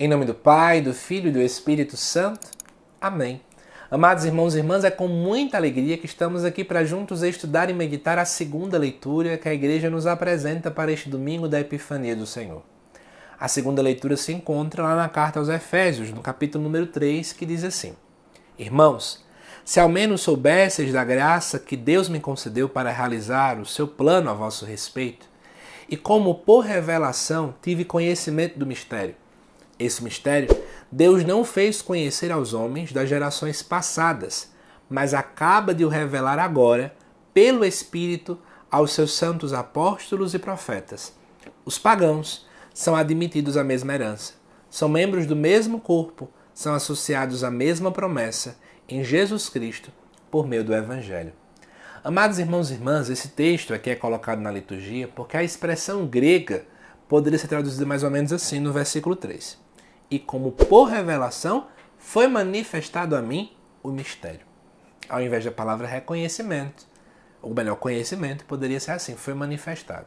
Em nome do Pai, do Filho e do Espírito Santo. Amém. Amados irmãos e irmãs, é com muita alegria que estamos aqui para juntos estudar e meditar a segunda leitura que a igreja nos apresenta para este domingo da Epifania do Senhor. A segunda leitura se encontra lá na carta aos Efésios, no capítulo número 3, que diz assim: Irmãos, se ao menos soubesseis da graça que Deus me concedeu para realizar o seu plano a vosso respeito, e como por revelação tive conhecimento do mistério, esse mistério Deus não fez conhecer aos homens das gerações passadas, mas acaba de o revelar agora, pelo Espírito, aos seus santos apóstolos e profetas. Os pagãos são admitidos à mesma herança, são membros do mesmo corpo, são associados à mesma promessa em Jesus Cristo por meio do Evangelho. Amados irmãos e irmãs, esse texto aqui é colocado na liturgia porque a expressão grega poderia ser traduzida mais ou menos assim no versículo 3 e como por revelação foi manifestado a mim o mistério. Ao invés da palavra reconhecimento, ou melhor, conhecimento, poderia ser assim, foi manifestado.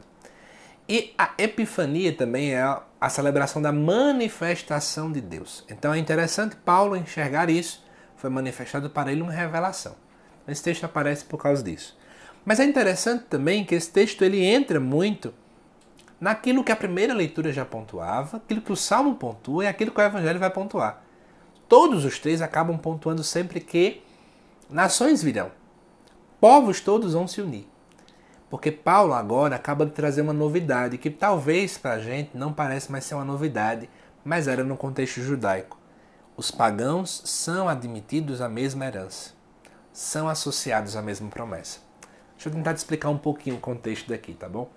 E a epifania também é a celebração da manifestação de Deus. Então é interessante Paulo enxergar isso, foi manifestado para ele uma revelação. Esse texto aparece por causa disso. Mas é interessante também que esse texto ele entra muito naquilo que a primeira leitura já pontuava, aquilo que o Salmo pontua e aquilo que o Evangelho vai pontuar. Todos os três acabam pontuando sempre que nações virão, povos todos vão se unir. Porque Paulo agora acaba de trazer uma novidade que talvez para a gente não parece mais ser uma novidade, mas era no contexto judaico. Os pagãos são admitidos à mesma herança, são associados à mesma promessa. Deixa eu tentar te explicar um pouquinho o contexto daqui, tá bom?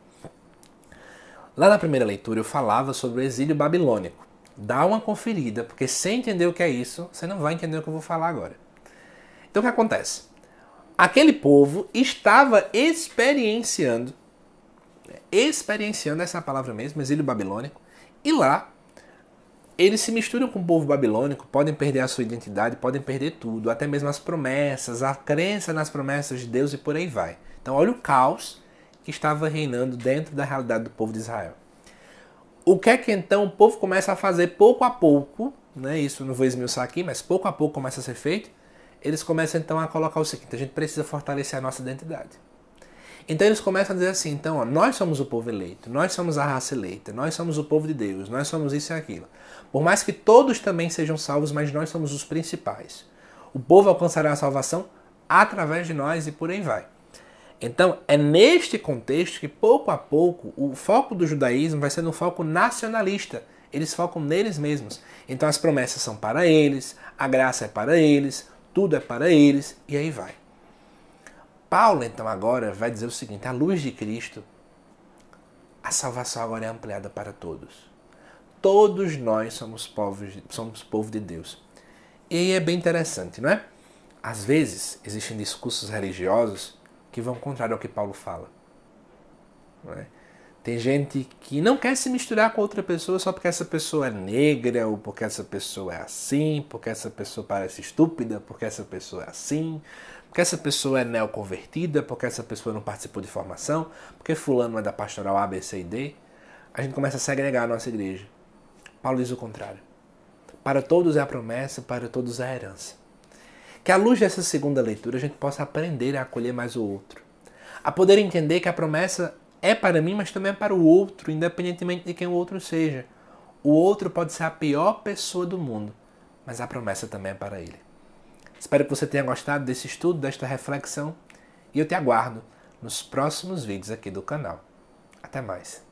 Lá na primeira leitura eu falava sobre o exílio babilônico. Dá uma conferida, porque sem entender o que é isso, você não vai entender o que eu vou falar agora. Então o que acontece? Aquele povo estava experienciando, experienciando essa é palavra mesmo, exílio babilônico, e lá eles se misturam com o povo babilônico, podem perder a sua identidade, podem perder tudo, até mesmo as promessas, a crença nas promessas de Deus e por aí vai. Então olha o caos que estava reinando dentro da realidade do povo de Israel. O que é que então o povo começa a fazer pouco a pouco, né? Isso não vou esmiuçar aqui, mas pouco a pouco começa a ser feito. Eles começam então a colocar o seguinte: a gente precisa fortalecer a nossa identidade. Então eles começam a dizer assim: então, ó, nós somos o povo eleito, nós somos a raça eleita, nós somos o povo de Deus, nós somos isso e aquilo. Por mais que todos também sejam salvos, mas nós somos os principais. O povo alcançará a salvação através de nós e por aí vai. Então, é neste contexto que, pouco a pouco, o foco do judaísmo vai sendo um foco nacionalista. Eles focam neles mesmos. Então, as promessas são para eles, a graça é para eles, tudo é para eles, e aí vai. Paulo, então, agora vai dizer o seguinte: a luz de Cristo, a salvação agora é ampliada para todos. Todos nós somos, povos, somos povo de Deus. E aí é bem interessante, não é? Às vezes, existem discursos religiosos que vão contrário ao que Paulo fala. É? Tem gente que não quer se misturar com outra pessoa só porque essa pessoa é negra, ou porque essa pessoa é assim, porque essa pessoa parece estúpida, porque essa pessoa é assim, porque essa pessoa é neoconvertida, porque essa pessoa não participou de formação, porque fulano é da pastoral A, B, C e D. A gente começa a segregar a nossa igreja. Paulo diz o contrário. Para todos é a promessa, para todos é a herança. Que à luz dessa segunda leitura a gente possa aprender a acolher mais o outro. A poder entender que a promessa é para mim, mas também é para o outro, independentemente de quem o outro seja. O outro pode ser a pior pessoa do mundo, mas a promessa também é para ele. Espero que você tenha gostado desse estudo, desta reflexão, e eu te aguardo nos próximos vídeos aqui do canal. Até mais!